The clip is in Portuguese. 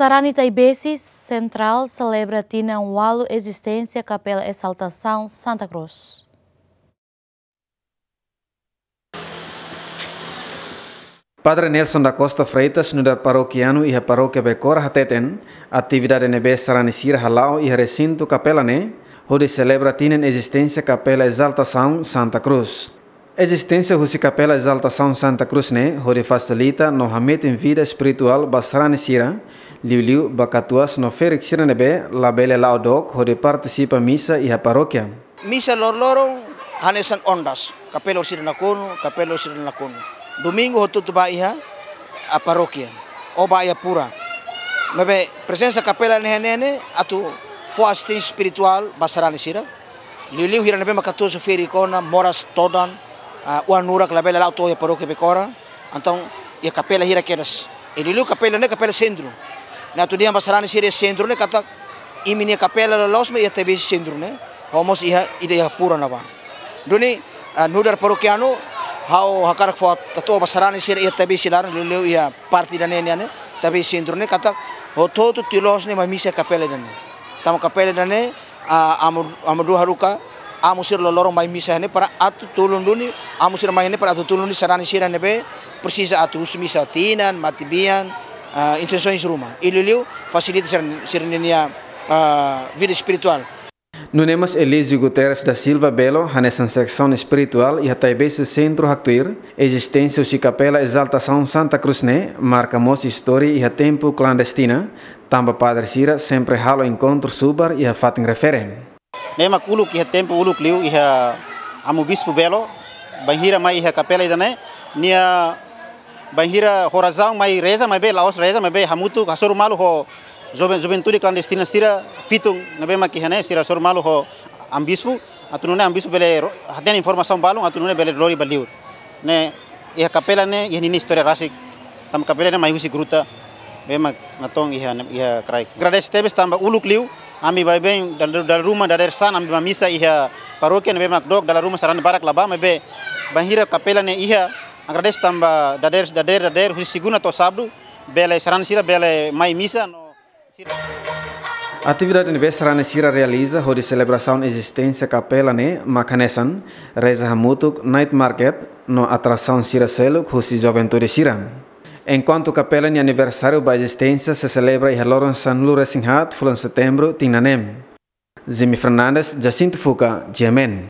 Sarani Taibesi Central celebra Tina Unwalo existência Capela Exaltação Santa Cruz. Padre Nelson da Costa Freitas, no da paroquiano e a paróquia Becor Hateten, atividade nebe Saranisir Halau e recinto Capela Ne, onde celebra tina existência Capela Exaltação Santa Cruz. Existência Rusi Capela Exaltação Santa Cruz Ne, onde facilita no Hamet em vida espiritual Basaranisira, Liuliu Bacatuas ferik Félix be la bela Laudoc, onde participa misa e a Misa lor lorong hanesan ondas, capelo kapelo capelo Siranacuno. Domingo, tutu baia, a parokia o baia pura. Mebe, kapela capela nehenene, atu foi assistência espiritual, basarani sira. Liuliu be makatua so ferikona moras todan, Uh, anura, que la bela Laudoc, a paróquia pecora. Então, e capela hira quedas. Ini lu capela, ne capela centro. na tu dia masalahnya siri sentro ne kata ni kapela lo los me ia tebe sentro anu, ne homos ia ide ia pura napa, duni nudar parokiano hau hakarak fo tato masalahnya siri ia tebe silar lulu ia parti dan ne ne tebe sentro ne kata hoto tu tilos ne mamisa kapela dan ne tam kapela dan ne amur amur dua haruka amusir lolorong mai misa hene para atu tulun duni amusir mai hene para atu tulun di sarani sirane be persisa atu usmisa tinan matibian uh, intenções ruma. luliu facilita serenania a uh, vida espiritual. Nunemas Elísio Guterres da Silva Belo, nessa secção espiritual e a esse centro actuir, existência de capela Exaltação Santa Cruz né, marca moça história e a tempo clandestina, tamba Padre Sira sempre o encontro subar e a fatem referem. Nema kulu que tempo ulu cliu e a amo bispo Belo, banhira mai e a capela e dané, nia bahira horazang mai reza mai be laos reza mai be hamutu kasur malu ho zoben joben tuli clandestina stira fitung be maki kihane stira sur malu ho ambispu atunune ambispu bele hatian informasaun balung atunune bele lori baliur ne ia kapela ne ia nini historia rasik tam kapela ne mai husi gruta be mak natong ia iha krai grades tebes tamba uluk liu ami bai beng dal rumah dal san ami mamisa ia parokian be mak dok dal rumah saran barak laba be bahira kapela ne iha Agrades tamba dader dader dader khusus siguna to sabdu bela saran sira bela mai misa no a atividade aniversária Sira realiza onde celebração existência capela ne Macanesan, Reza Hamutuk Night Market, no atração Sira Selo, Husi Juventude Sira. Enquanto capela e aniversário da existência se celebra em Loron San Lures Singhat, Fulan Setembro, Tinanem. Zimi Fernandes, Jacinto Fuca, Gemen.